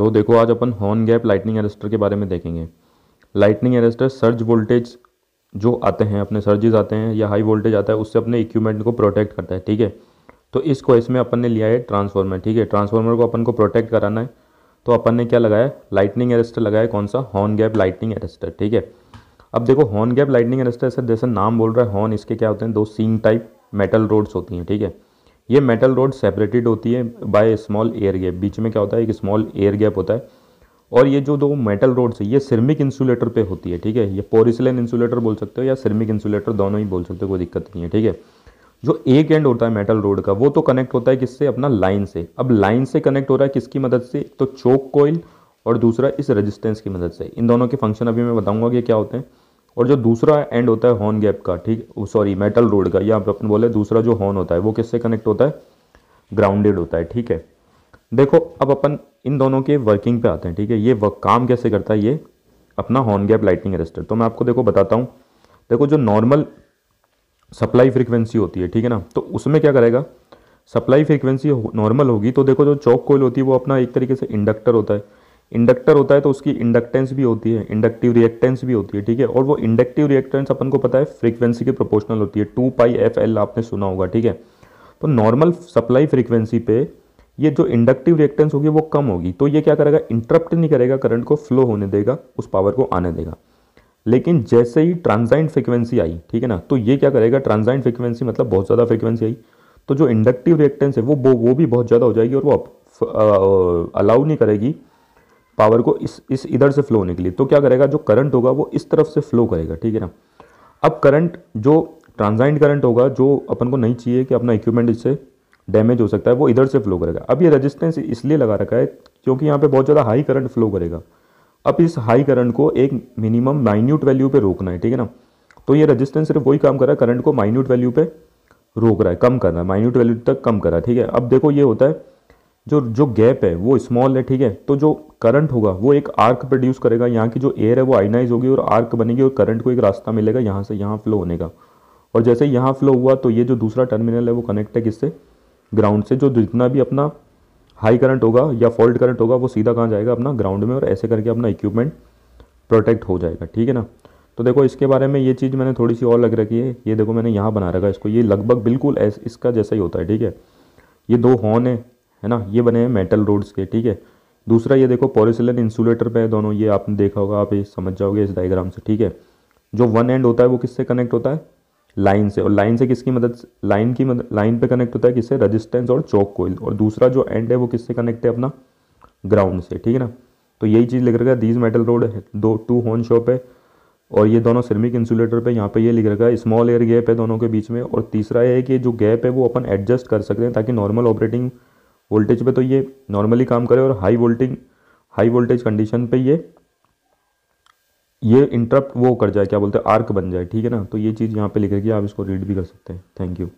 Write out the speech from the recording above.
तो देखो आज अपन हॉर्न गैप लाइटनिंग अरेस्टर के बारे में देखेंगे लाइटनिंग अरेस्टर सर्ज वोल्टेज जो आते हैं अपने सर्जेज आते हैं या हाई वोल्टेज आता है उससे अपने इक्विपमेंट को प्रोटेक्ट करता है ठीक है तो इस कोर्स में अपन ने लिया है ट्रांसफार्मर ठीक है ट्रांसफार्मर को अपन को प्रोटेक्ट कराना है तो अपन ने क्या लगाया लाइटनिंग अरेस्टर लगाया कौन सा हॉर्न गैप लाइटनिंग अरेस्टर ठीक है अब देखो हॉर्न गैप लाइटनिंग अरेस्टर ऐसा जैसे नाम बोल रहा है हॉर्न इसके क्या होते हैं दो सींग टाइप मेटल रोड्स होती हैं ठीक है थीके? ये मेटल रोड सेपरेटेड होती है बाय स्मॉल एयर गैप बीच में क्या होता है एक स्मॉल एयर गैप होता है और ये जो दो मेटल रोड्स है ये सिरमिक इंसुलेटर पे होती है ठीक है ये पोरिसलेन इंसुलेटर बोल सकते हो या सिरमिक इंसुलेटर दोनों ही बोल सकते हो कोई दिक्कत नहीं है ठीक है जो एक एंड होता है मेटल रोड का वो तो कनेक्ट होता है किससे अपना लाइन से अब लाइन से कनेक्ट हो रहा है किसकी मदद से तो चोक कोयल और दूसरा इस रजिस्टेंस की मदद से इन दोनों के फंक्शन अभी मैं बताऊँगा कि क्या होते हैं और जो दूसरा एंड होता है हॉर्न गैप का ठीक सॉरी मेटल रोड का या अपन बोले दूसरा जो हॉर्न होता है वो किससे कनेक्ट होता है ग्राउंडेड होता है ठीक है देखो अब अपन इन दोनों के वर्किंग पे आते हैं ठीक है ये वर्क काम कैसे करता है ये अपना हॉर्न गैप लाइटिंग रजिस्टर तो मैं आपको देखो बताता हूँ देखो जो नॉर्मल सप्लाई फ्रिक्वेंसी होती है ठीक है ना तो उसमें क्या करेगा सप्लाई फ्रिक्वेंसी नॉर्मल होगी तो देखो जो चौक कोयल होती है वो अपना एक तरीके से इंडक्टर होता है इंडक्टर होता है तो उसकी इंडक्टेंस भी होती है इंडक्टिव रिएक्टेंस भी होती है ठीक है और वो इंडक्टिव रिएक्टेंस अपन को पता है फ्रीक्वेंसी के प्रोपोर्शनल होती है टू पाई एफ एल आपने सुना होगा ठीक है तो नॉर्मल सप्लाई फ्रीक्वेंसी पे ये जो इंडक्टिव रिएक्टेंस होगी वो कम होगी तो ये क्या करेगा इंटरप्ट नहीं करेगा करंट को फ्लो होने देगा उस पावर को आने देगा लेकिन जैसे ही ट्रांजाइंट फ्रिक्वेंसी आई ठीक है ना तो ये क्या करेगा ट्रांजाइंट फ्रिक्वेंसी मतलब बहुत ज़्यादा फ्रिक्वेंसी आई तो जो इंडक्टिव रिएक्टेंस है वो वो वो भी बहुत ज़्यादा हो जाएगी और वो अलाउ नहीं करेगी पावर को इस इस इधर से फ्लो होने के लिए तो क्या करेगा जो करंट होगा वो इस तरफ से फ्लो करेगा ठीक है ना अब करंट जो ट्रांजाइंट करंट होगा जो अपन को नहीं चाहिए कि अपना इक्विपमेंट इससे डैमेज हो सकता है वो इधर से फ्लो करेगा अब ये रेजिस्टेंस इसलिए लगा रखा है क्योंकि यहाँ पर बहुत ज़्यादा हाई करंट फ्लो करेगा अब इस हाई करंट को एक मिनिमम माइन्यूट वैल्यू पर रोकना है ठीक है ना तो ये रजिस्टेंस सिर्फ वही काम कर रहा है करंट को माइन्यूट वैल्यू पर रोक रहा है कम कर रहा है माइन्यूट वैल्यू तक कम कर रहा है ठीक है अब देखो ये होता है जो जो गैप है वो स्मॉल है ठीक है तो जो करंट होगा वो एक आर्क प्रोड्यूस करेगा यहाँ की जो एयर है वो आइनाइज होगी और आर्क बनेगी और करंट को एक रास्ता मिलेगा यहाँ से यहाँ फ्लो होने का और जैसे यहाँ फ्लो हुआ तो ये जो दूसरा टर्मिनल है वो कनेक्ट है किससे ग्राउंड से जो जितना भी अपना हाई करंट होगा या फॉल्ट करंट होगा वो सीधा कहाँ जाएगा अपना ग्राउंड में और ऐसे करके अपना इक्विपमेंट प्रोटेक्ट हो जाएगा ठीक है ना तो देखो इसके बारे में ये चीज़ मैंने थोड़ी सी और लग रखी है ये देखो मैंने यहाँ बना रखा है इसको ये लगभग बिल्कुल इसका जैसा ही होता है ठीक है ये दो हॉर्न है है ना ये बने हैं मेटल रोड्स के ठीक है दूसरा ये देखो पॉलिसिलन इंसुलेटर पे है दोनों ये आपने देखा होगा आप ये समझ जाओगे इस डायग्राम से ठीक है जो वन एंड होता है वो किससे कनेक्ट होता है लाइन से और लाइन से किसकी मदद लाइन की मदद लाइन पे कनेक्ट होता है किससे रजिस्टेंस और चौक कोयल और दूसरा जो एंड है वो किससे कनेक्ट है अपना ग्राउंड से ठीक है ना तो यही चीज़ लिख रखा है दीज मेटल रोड है दो टू हॉर्न शॉप है और ये दोनों सिरमिक इंसुलेटर पे यहाँ पे ये लिख रखा है स्मॉल एयर गैप है दोनों के बीच में और तीसरा ये है कि जो गैप है वो अपन एडजस्ट कर सकते हैं ताकि नॉर्मल ऑपरेटिंग वोल्टेज पे तो ये नॉर्मली काम करे और high voltage high voltage condition पे ये ये इंटरप्ट वो कर जाए क्या बोलते हैं आर्क बन जाए ठीक है ना तो ये चीज़ यहाँ पे लिख रखी है आप इसको रीड भी कर सकते हैं थैंक यू